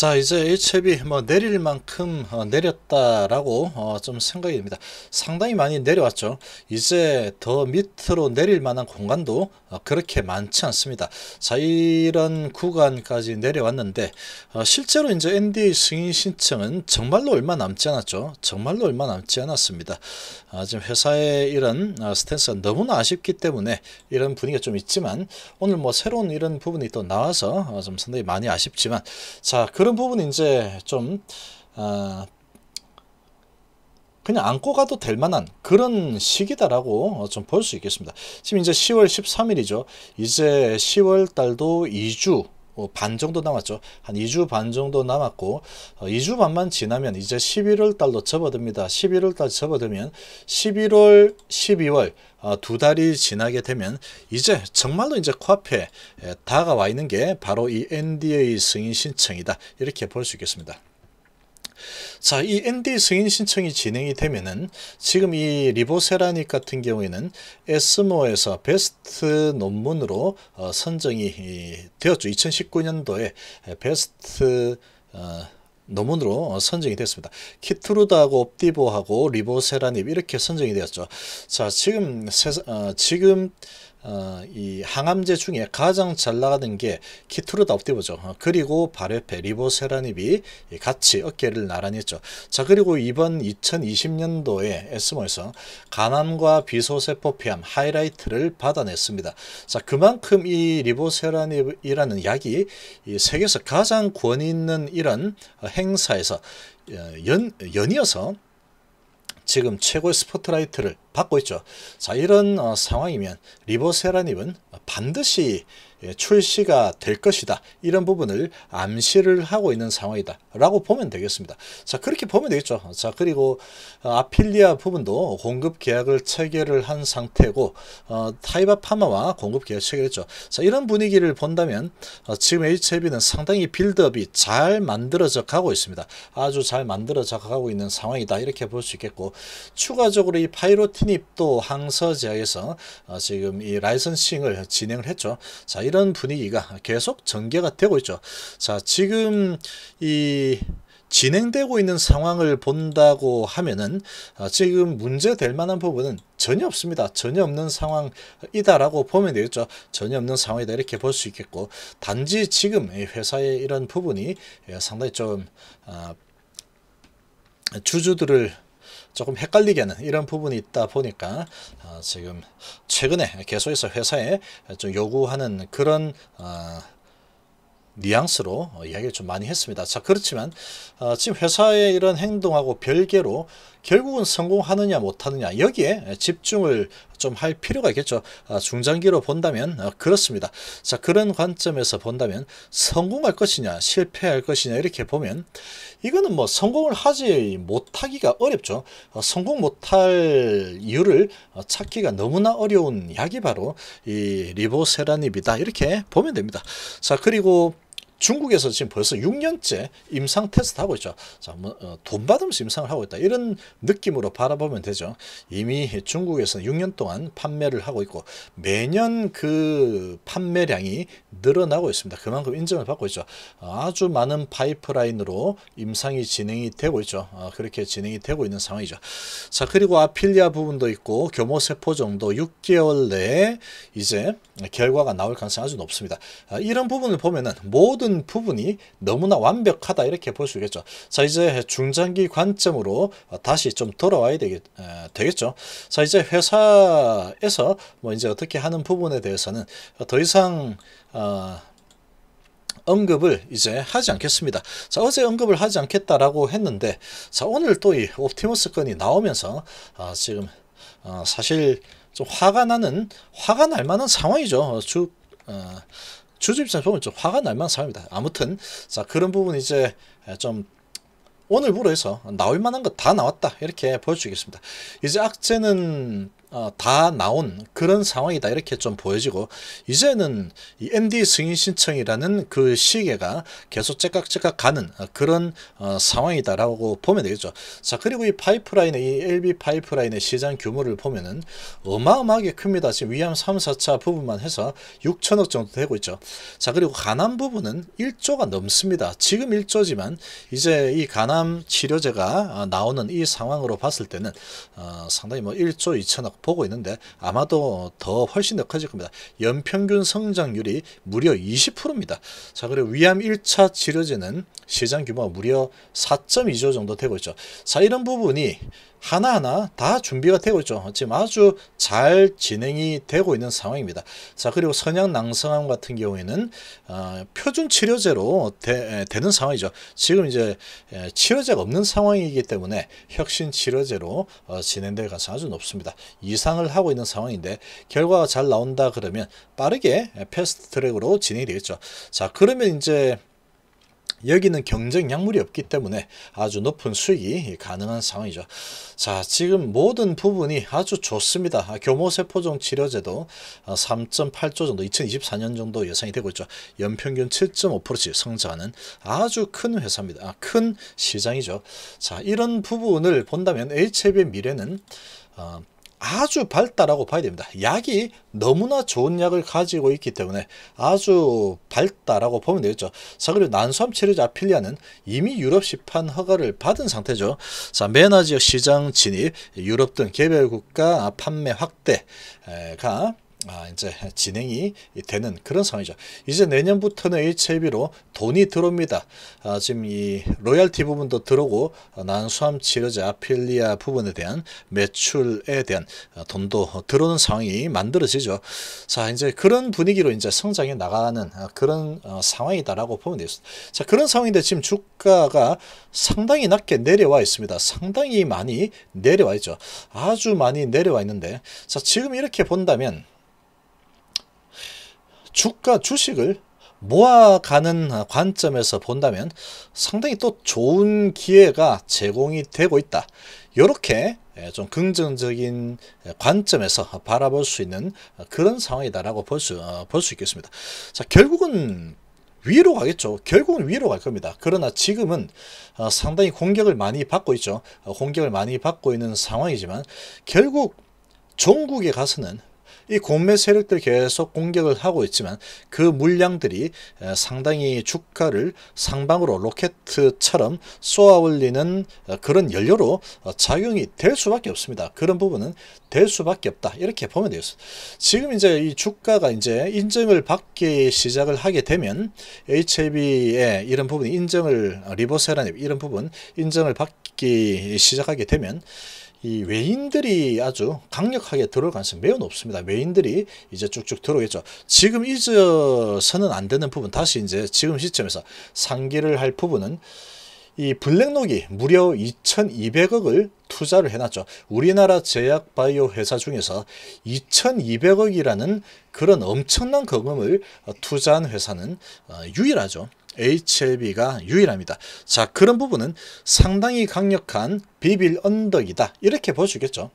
자 이제 h 첩이뭐 내릴 만큼 어, 내렸다라고 어좀 생각이 됩니다 상당히 많이 내려왔죠 이제 더 밑으로 내릴 만한 공간도 어, 그렇게 많지 않습니다 자 이런 구간까지 내려왔는데 어, 실제로 이제 NDA 승인 신청은 정말로 얼마 남지 않았죠 정말로 얼마 남지 않았습니다 아, 지금 회사의 이런 스탠스가 너무나 아쉽기 때문에 이런 분위기가 좀 있지만 오늘 뭐 새로운 이런 부분이 또 나와서 좀 상당히 많이 아쉽지만 자 그런 그런 부분 이제 좀 어, 그냥 안고 가도 될 만한 그런 시기다라고 좀 볼 수 있겠습니다. 지금 이제 10월 13일이죠. 이제 10월 달도 2주 뭐반 정도 남았죠. 한 2주 반 정도 남았고 어, 2주 반만 지나면 이제 11월 달로 접어듭니다. 11월 달 접어들면 11월, 12월 어, 두 달이 지나게 되면 이제 정말로 이제 코앞에 에, 다가와 있는 게 바로 이 NDA 승인 신청이다. 이렇게 볼 수 있겠습니다. 자, 이 ND 승인 신청이 진행이 되면은 지금 이 리보세라닉 같은 경우에는 에스모에서 베스트 논문으로 어, 선정이 되었죠. 2019년도에 베스트 어, 논문으로 어, 선정이 됐습니다. 키트루다하고 옵디보하고 리보세라닙 이렇게 선정이 되었죠. 자, 지금 세, 어, 지금 어, 이 항암제 중에 가장 잘 나가는 게 키투르다 옵디보죠 어, 그리고 바레페, 리보세라닙이 같이 어깨를 나란히 했죠. 자 그리고 이번 2020년도에 에스모에서 간암과 비소세포 폐암 하이라이트를 받아냈습니다. 자 그만큼 이 리보세라닙이라는 약이 이 세계에서 가장 권위 있는 이런 행사에서 어, 연, 연이어서 지금 최고의 스포트라이트를 받고 있죠. 자 이런 어, 상황이면 리보세라닙은 반드시 예, 출시가 될 것이다. 이런 부분을 암시를 하고 있는 상황이다. 라고 보면 되겠습니다. 자 그렇게 보면 되겠죠. 자 그리고 어, 아필리아 부분도 공급 계약을 체결을 한 상태고 어, 타이바 파마와 공급 계약 체결했죠. 자 이런 분위기를 본다면 어, 지금 HLB는 상당히 빌드업이 잘 만들어져 가고 있습니다. 아주 잘 만들어져 가고 있는 상황이다. 이렇게 볼 수 있겠고 추가적으로 이 파이로티 티닙도 항서 지역에서 어, 지금 이 라이선싱을 진행을 했죠. 자, 이런 분위기가 계속 전개가 되고 있죠. 자, 지금 이 진행되고 있는 상황을 본다고 하면은 어, 지금 문제될 만한 부분은 전혀 없습니다. 전혀 없는 상황이다라고 보면 되겠죠. 전혀 없는 상황이다 이렇게 볼 수 있겠고 단지 지금 회사의 이런 부분이 예, 상당히 좀 아, 주주들을 조금 헷갈리게 하는 이런 부분이 있다 보니까 어, 지금 최근에 계속해서 회사에 좀 요구하는 그런 어, 뉘앙스로 어, 이야기를 좀 많이 했습니다. 자 그렇지만 어, 지금 회사의 이런 행동하고 별개로 결국은 성공하느냐 못하느냐 여기에 집중을 좀 할 필요가 있겠죠. 아, 중장기로 본다면 어, 그렇습니다. 자 그런 관점에서 본다면 성공할 것이냐 실패할 것이냐 이렇게 보면 이거는 뭐 성공을 하지 못하기가 어렵죠. 성공 못할 이유를 찾기가 너무나 어려운 약이 바로 이 리보세라닙이다 이렇게 보면 됩니다. 자 그리고 중국에서 지금 벌써 6년째 임상 테스트 하고 있죠. 자, 뭐, 어, 돈 받으면서 임상을 하고 있다. 이런 느낌으로 바라보면 되죠. 이미 중국에서는 6년 동안 판매를 하고 있고 매년 그 판매량이 늘어나고 있습니다. 그만큼 인정을 받고 있죠. 어, 아주 많은 파이프라인으로 임상이 진행이 되고 있죠. 아, 그렇게 진행이 되고 있는 상황이죠. 자, 그리고 아필리아 부분도 있고 교모세포 정도 6개월 내에 이제 결과가 나올 가능성이 아주 높습니다. 아, 이런 부분을 보면은 모든 모든 부분이 너무나 완벽하다 이렇게 볼 수 있겠죠. 자 이제 중장기 관점으로 다시 좀 돌아와야 되겠, 되겠죠. 자 이제 회사에서 뭐 이제 어떻게 하는 부분에 대해서는 더 이상 어, 언급을 이제 하지 않겠습니다. 자, 어제 언급을 하지 않겠다라고 했는데, 자, 오늘 또 이 옵티머스 건이 나오면서, 아, 지금, 아, 사실 좀 화가 나는, 화가 날 만한 상황이죠. 어, 주, 어, 주주입장에서 보면 좀 화가 날만 사람이다. 아무튼 자 그런 부분 이제 좀 오늘부로 해서 나올 만한 거 다 나왔다 이렇게 보여주겠습니다. 이제 악재는 어, 다 나온 그런 상황이다 이렇게 좀 보여지고 이제는 이 MD 승인 신청이라는 그 시계가 계속 째깍째깍 가는 어, 그런 어, 상황이다라고 보면 되겠죠. 자 그리고 이 파이프라인의 이 LB 파이프라인의 시장 규모를 보면은 어마어마하게 큽니다. 지금 위암 3, 4차 부분만 해서 6천억 정도 되고 있죠. 자 그리고 간암 부분은 1조가 넘습니다. 지금 1조지만 이제 이 간암 치료제가 어, 나오는 이 상황으로 봤을 때는 어, 상당히 뭐 1조 2천억 보고 있는데 아마도 더 훨씬 더 커질 겁니다. 연평균 성장률이 무려 20%입니다. 자 그리고 위암 1차 치료제는 시장 규모가 무려 4.2조 정도 되고 있죠. 자 이런 부분이 하나하나 다 준비가 되고 있죠. 지금 아주 잘 진행이 되고 있는 상황입니다. 자 그리고 선양 낭성암 같은 경우에는 어, 표준 치료제로 되, 는 상황이죠. 지금 이제 치료제가 없는 상황이기 때문에 혁신 치료제로 어, 진행될 가능성이 아주 높습니다. 이상을 하고 있는 상황인데 결과가 잘 나온다 그러면 빠르게 패스트 트랙으로 진행이 되겠죠. 자 그러면 이제 여기는 경쟁 약물이 없기 때문에 아주 높은 수익이 가능한 상황이죠. 자, 지금 모든 부분이 아주 좋습니다. 교모세포종 치료제도 3.8조 어, 정도, 2024년 정도 예상이 되고 있죠. 연평균 7 5 성장하는 아주 큰 회사입니다. 아, 큰 시장이죠. 자, 이런 부분을 본다면 HIV의 미래는 어, 아주 밝다라고 봐야 됩니다. 약이 너무나 좋은 약을 가지고 있기 때문에 아주 밝다라고 보면 되겠죠. 자 그리고 난소암 치료제 아필리아는 이미 유럽 시판 허가를 받은 상태죠. 자 메나 지역 시장 진입, 유럽 등 개별 국가 판매 확대가 아, 이제 진행이 되는 그런 상황이죠. 이제 내년부터는 HLB로 돈이 들어옵니다. 아, 지금 이 로열티 부분도 들어오고 아, 난소암 치료제 아 필리아 부분에 대한 매출에 대한 아, 돈도 들어오는 상황이 만들어지죠. 자, 이제 그런 분위기로 이제 성장해 나가는 아, 그런 어, 상황이다라고 보면 되겠습니다. 자, 그런 상황인데 지금 주가가 상당히 낮게 내려와 있습니다. 상당히 많이 내려와 있죠. 아주 많이 내려와 있는데 자, 지금 이렇게 본다면 주가 주식을 모아가는 관점에서 본다면 상당히 또 좋은 기회가 제공이 되고 있다. 이렇게 예, 좀 긍정적인 관점에서 바라볼 수 있는 그런 상황이다라고 볼 수 볼수 어, 있겠습니다. 자 결국은 위로 가겠죠. 결국은 위로 갈 겁니다. 그러나 지금은 어, 상당히 공격을 많이 받고 있죠. 어, 공격을 많이 받고 있는 상황이지만 결국 종국에 가서는 이 공매 세력들 계속 공격을 하고 있지만 그 물량들이 상당히 주가를 상방으로 로켓처럼 쏘아올리는 어, 그런 연료로 어, 작용이 될 수밖에 없습니다. 그런 부분은 될 수밖에 없다. 이렇게 보면 되겠습 지금 이제 이 주가가 이제 인정을 받기 시작을 하게 되면 HAB의 이런 부분 인정을 어, 리보세라닙 이런 부분 인정을 받기 시작하게 되면 이 외인들이 아주 강력하게 들어간서 매우 높습니다. 외인들이 이제 쭉쭉 들어오겠죠. 지금 잊어서는 안 되는 부분 다시 이제 지금 시점에서 상기를 할 부분은 이 블랙록이 무려 2,200억을 투자를 해놨죠. 우리나라 제약바이오 회사 중에서 2,200억이라는 그런 엄청난 거금을 투자한 회사는 어, 유일하죠. HLB가 유일합니다. 자 그런 부분은 상당히 강력한 비빌 언덕이다 이렇게 볼수겠죠자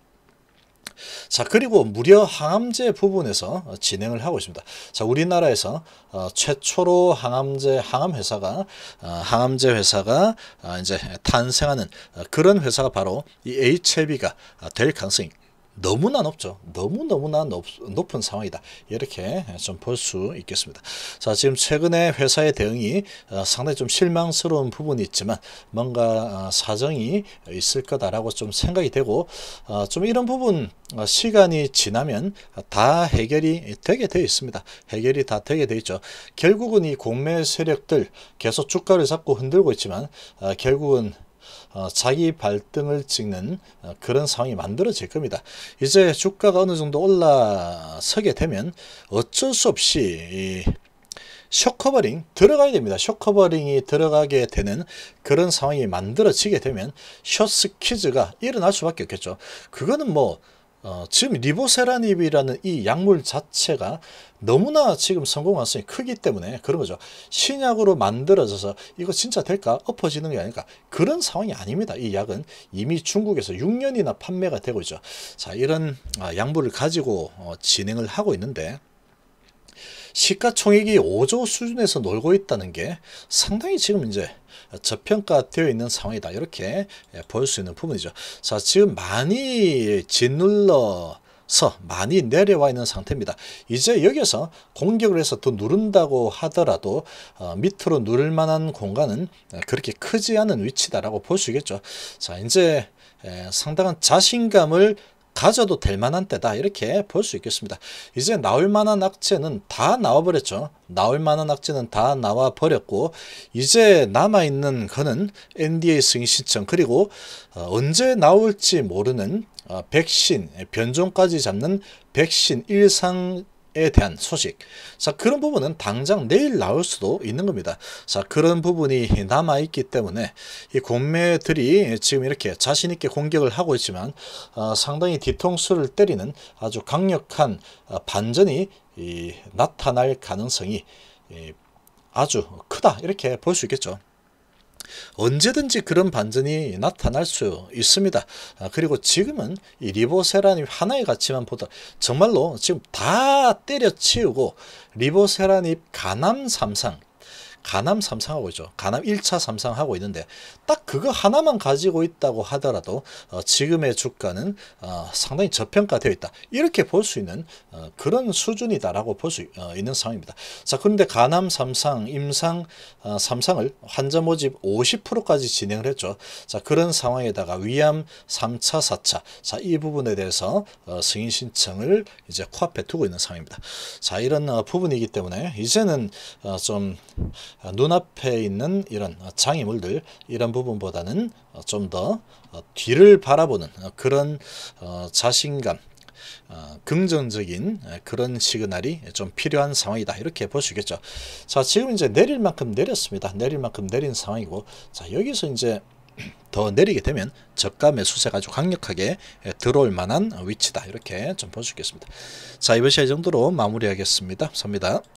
그리고 무려 항암제 부분에서 진행을 하고 있습니다. 자 우리나라에서 어, 최초로 항암제 항암 회사가 어, 항암제 회사가 어, 이제 탄생하는 그런 회사가 바로 이 HLB가 될 가능성이 너무나 높죠. 너무너무나 높, 높은 상황이다. 이렇게 좀 볼 수 있겠습니다. 자, 지금 최근에 회사의 대응이 어, 상당히 좀 실망스러운 부분이 있지만 뭔가 어, 사정이 있을 거다라고 좀 생각이 되고 어, 좀 이런 부분 시간이 지나면 다 해결이 되게 되어 있습니다. 해결이 다 되게 되어 있죠. 결국은 이 공매 세력들 계속 주가를 잡고 흔들고 있지만 결국은 어, 자기 발등을 찍는 어, 그런 상황이 만들어질 겁니다. 이제 주가가 어느 정도 올라서게 되면 어쩔 수 없이 쇼커버링 들어가야 됩니다. 쇼커버링이 들어가게 되는 그런 상황이 만들어지게 되면 숏스퀴즈가 일어날 수밖에 없겠죠. 그거는 뭐 어, 지금 리보세라닙이라는 이 약물 자체가 너무나 지금 성공 가능성이 크기 때문에 그런 거죠. 신약으로 만들어져서 이거 진짜 될까? 엎어지는 게 아닐까? 그런 상황이 아닙니다. 이 약은 이미 중국에서 6년이나 판매가 되고 있죠. 자, 이런 아, 약물을 가지고 어, 진행을 하고 있는데 시가총액이 5조 수준에서 놀고 있다는 게 상당히 지금 이제 저평가되어 있는 상황이다 이렇게 예, 볼수 있는 부분이죠. 자 지금 많이 짓눌러 서 많이 내려와 있는 상태입니다. 이제 여기에서 공격을 해서 또 누른다고 하더라도 어, 밑으로 누를 만한 공간은 그렇게 크지 않은 위치다라고 볼 수 있겠죠. 자 이제 에, 예, 상당한 자신감을 가져도 될 만한 때다 이렇게 볼 수 있겠습니다. 이제 나올 만한 악재는 다 나와버렸죠. 나올 만한 악재는 다 나와버렸고 이제 남아있는 거는 NDA 승인 신청 그리고 어, 언제 나올지 모르는 어, 백신 변종까지 잡는 백신 일상 에 대한 소식 자 그런 부분은 당장 내일 나올 수도 있는 겁니다 자 그런 부분이 남아 있기 때문에 이 공매들이 지금 이렇게 자신 있게 공격을 하고 있지만 어, 상당히 뒤통수를 때리는 아주 강력한 어, 반전이 이, 나타날 가능성이 이, 아주 크다 이렇게 볼 수 있겠죠 언제든지 그런 반전이 나타날 수 있습니다. 아, 그리고 지금은 이 리보세란이 하나의 가치만 보다 정말로 지금 다 때려치우고 리보세란이 가남 삼상 가남 삼상하고 있죠. 가남 1차 삼상하고 있는데 딱 그거 하나만 가지고 있다고 하더라도 어, 지금의 주가는 어, 상당히 저평가되어 있다. 이렇게 볼 수 있는 어, 그런 수준이다라고 볼수 어, 있는 상황입니다. 자 그런데 가남 삼상, 임상 어, 삼상을 환자 모집 50%까지 진행을 했죠. 자 그런 상황에다가 위암 3차, 4차 자 이 부분에 대해서 어, 승인 신청을 이제 코앞에 두고 있는 상황입니다. 자 이런 부분이기 때문에 이제는 좀 아, 눈앞에 있는 이런 장애물들 이런 부분보다는 좀더 어, 뒤를 바라보는 그런 어, 자신감 어, 긍정적인 그런 시그널이 좀 필요한 상황이다 이렇게 볼 수 있겠죠 자 지금 이제 내릴 만큼 내렸습니다 내릴 만큼 내린 상황이고 자 여기서 이제 더 내리게 되면 저가 매수세가 아주 강력하게 들어올 만한 위치다 이렇게 좀 볼 수 있겠습니다 자 이번 시간 이 정도로 마무리하겠습니다 감사합니다